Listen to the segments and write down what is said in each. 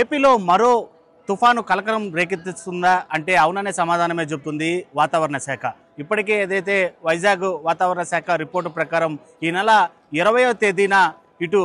ఏపీలో మరో తుఫాను కలకలం రేకెత్తిస్తుందా అంటే అవుననే సమాధానమే చెబుతుంది వాతావరణ శాఖ ఇప్పటికే ఏదైతే వైజాగ్ వాతావరణ శాఖ రిపోర్టు ప్రకారం ఈ నెల ఇరవయ తేదీన ఇటు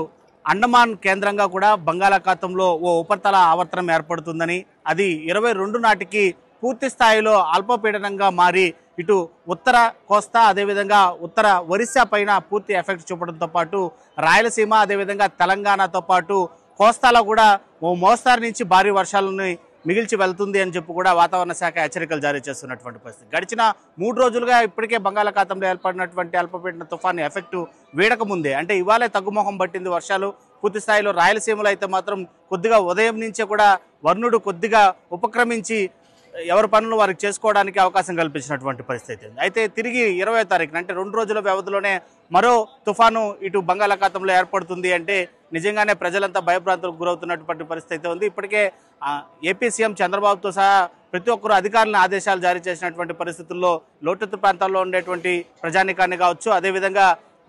అండమాన్ కేంద్రంగా కూడా బంగాళాఖాతంలో ఓ ఉపరితల ఆవర్తనం ఏర్పడుతుందని అది ఇరవై రెండు నాటికి పూర్తి స్థాయిలో అల్పపీడనంగా మారి ఇటు ఉత్తర కోస్తా అదేవిధంగా ఉత్తర ఒరిస్సా పైన పూర్తి ఎఫెక్ట్ చూపడంతో పాటు రాయలసీమ అదేవిధంగా తెలంగాణతో పాటు కోస్తాలో కూడా ఓ మోస్తారు నుంచి భారీ వర్షాలని మిగిల్చి వెళ్తుంది అని చెప్పి కూడా వాతావరణ శాఖ హెచ్చరికలు జారీ చేస్తున్నటువంటి పరిస్థితి గడిచిన మూడు రోజులుగా ఇప్పటికే బంగాళాఖాతంలో ఏర్పడినటువంటి అల్పపీడన తుఫాను ఎఫెక్ట్ వీడకముందే అంటే ఇవాళే తగ్గుముఖం పట్టింది వర్షాలు పూర్తి స్థాయిలో రాయలసీమలో అయితే మాత్రం కొద్దిగా ఉదయం నుంచే కూడా వర్ణుడు కొద్దిగా ఉపక్రమించి ఎవరి పనులు వారికి చేసుకోవడానికి అవకాశం కల్పించినటువంటి పరిస్థితి అయితే తిరిగి ఇరవై తారీఖున అంటే రెండు రోజుల వ్యవధిలోనే మరో తుఫాను ఇటు బంగాళాఖాతంలో ఏర్పడుతుంది అంటే నిజంగానే ప్రజలంతా భయభ్రాంతులకు గురవుతున్నటువంటి పరిస్థితి ఉంది ఇప్పటికే ఏపీ సీఎం చంద్రబాబుతో సహా ప్రతి ఒక్కరు అధికారులను ఆదేశాలు జారీ చేసినటువంటి పరిస్థితుల్లో లోటెత్తు ప్రాంతాల్లో ఉండేటువంటి ప్రజానికాన్ని కావచ్చు అదేవిధంగా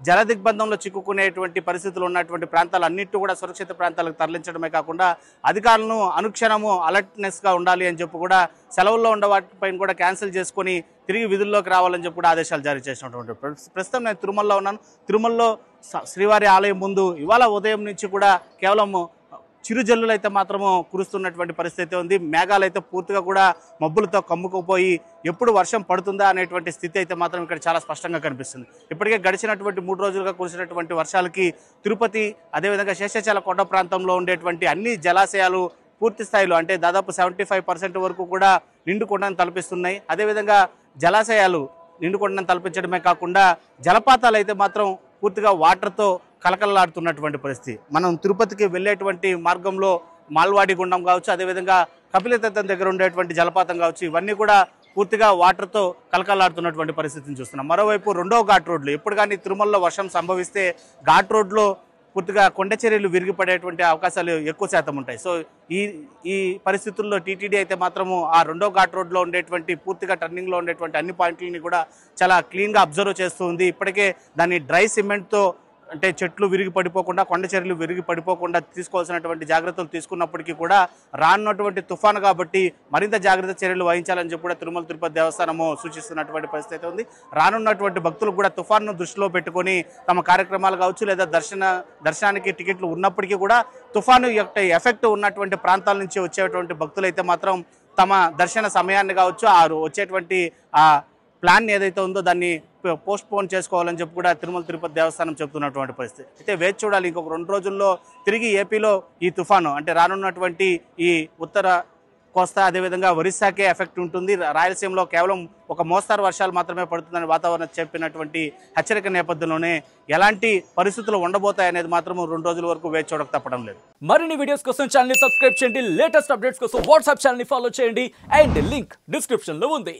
జల దిగ్బంధంలో చిక్కుకునేటువంటి పరిస్థితులు ఉన్నటువంటి ప్రాంతాలు అన్నిటి కూడా సురక్షిత ప్రాంతాలకు తరలించడమే కాకుండా అధికారులను అనుక్షణము అలర్ట్నెస్గా ఉండాలి అని చెప్పి కూడా సెలవుల్లో ఉన్న వాటిపైన కూడా క్యాన్సిల్ చేసుకొని తిరిగి విధుల్లోకి రావాలని చెప్పి కూడా ఆదేశాలు జారీ చేసినటువంటి ప్రస్తుతం నేను తిరుమలలో ఉన్నాను తిరుమలలో శ్రీవారి ఆలయం ముందు ఇవాళ ఉదయం నుంచి కూడా కేవలం చిరుజల్లులు అయితే మాత్రము కురుస్తున్నటువంటి పరిస్థితి ఉంది మేఘాలు అయితే పూర్తిగా కూడా మబ్బులతో కమ్ముకుపోయి ఎప్పుడు వర్షం పడుతుందా అనేటువంటి స్థితి అయితే మాత్రం ఇక్కడ చాలా స్పష్టంగా కనిపిస్తుంది ఇప్పటికే గడిచినటువంటి మూడు రోజులుగా కురిసినటువంటి వర్షాలకి తిరుపతి అదేవిధంగా శేషాచల కొండ ప్రాంతంలో ఉండేటువంటి అన్ని జలాశయాలు పూర్తి స్థాయిలో అంటే దాదాపు సెవెంటీ వరకు కూడా నిండుకుండా తలపిస్తున్నాయి అదేవిధంగా జలాశయాలు నిండుకుండా తలపించడమే కాకుండా జలపాతాలు అయితే మాత్రం పూర్తిగా వాటర్తో కలకలలాడుతున్నటువంటి పరిస్థితి మనం తిరుపతికి వెళ్ళేటువంటి మార్గంలో మాల్వాడి గుండం కావచ్చు అదేవిధంగా కపిలతీర్థం దగ్గర ఉండేటువంటి జలపాతం కావచ్చు ఇవన్నీ కూడా పూర్తిగా వాటర్తో కలకలాడుతున్నటువంటి పరిస్థితిని చూస్తున్నాం మరోవైపు రెండో ఘాట్ రోడ్లు ఎప్పుడు కానీ తిరుమలలో వర్షం సంభవిస్తే ఘాట్ రోడ్లో పూర్తిగా కొండ చర్యలు విరిగిపడేటువంటి అవకాశాలు ఎక్కువ శాతం ఉంటాయి సో ఈ ఈ పరిస్థితుల్లో టీటీడీ అయితే మాత్రము ఆ రెండో ఘాట్ రోడ్లో ఉండేటువంటి పూర్తిగా టర్నింగ్లో ఉండేటువంటి అన్ని పాయింట్లని కూడా చాలా క్లీన్గా అబ్జర్వ్ చేస్తుంది ఇప్పటికే దాన్ని డ్రై సిమెంట్తో అంటే చెట్లు విరిగి పడిపోకుండా కొండ చర్యలు విరిగి పడిపోకుండా తీసుకోవాల్సినటువంటి జాగ్రత్తలు తీసుకున్నప్పటికీ కూడా రానున్నటువంటి తుఫాను కాబట్టి మరింత జాగ్రత్త చర్యలు వహించాలని చెప్పి కూడా తిరుమల తిరుపతి దేవస్థానము సూచిస్తున్నటువంటి పరిస్థితి అయితే ఉంది రానున్నటువంటి భక్తులు కూడా తుఫాను దృష్టిలో పెట్టుకొని తమ కార్యక్రమాలు కావచ్చు లేదా దర్శన దర్శనానికి టికెట్లు ఉన్నప్పటికీ కూడా తుఫాను యొక్క ఎఫెక్ట్ ఉన్నటువంటి ప్రాంతాల నుంచి వచ్చేటువంటి భక్తులైతే మాత్రం తమ దర్శన సమయాన్ని కావచ్చు ఆ వచ్చేటువంటి ప్లాన్ ఏదైతే ఉందో దాన్ని పోస్ట్ పోన్ చేసుకోవాలని చెప్పి కూడా తిరుమల తిరుపతి దేవస్థానం చెబుతున్నటువంటి పరిస్థితి అయితే వేచి చూడాలి ఇంకొక రెండు రోజుల్లో తిరిగి ఏపీలో ఈ తుఫాను అంటే రానున్నటువంటి ఈ ఉత్తర కోస్తా అదేవిధంగా ఒరిస్సాకే ఎఫెక్ట్ ఉంటుంది రాయలసీమలో కేవలం ఒక మోస్తారు వర్షాలు మాత్రమే పడుతుందని వాతావరణం చెప్పినటువంటి హెచ్చరిక నేపథ్యంలోనే ఎలాంటి పరిస్థితులు ఉండబోతాయనేది మాత్రం రెండు రోజుల వరకు వేచి చూడక తప్పడం లేదు మరిన్ని వీడియోస్ కోసం ఛానల్ సబ్స్క్రైబ్ చేయండి లేటెస్ట్ అప్డేట్స్ కోసం వాట్సాప్ ఛానల్ ఫాలో చేయండి అండ్ లింక్ డిస్క్రిప్షన్లో ఉంది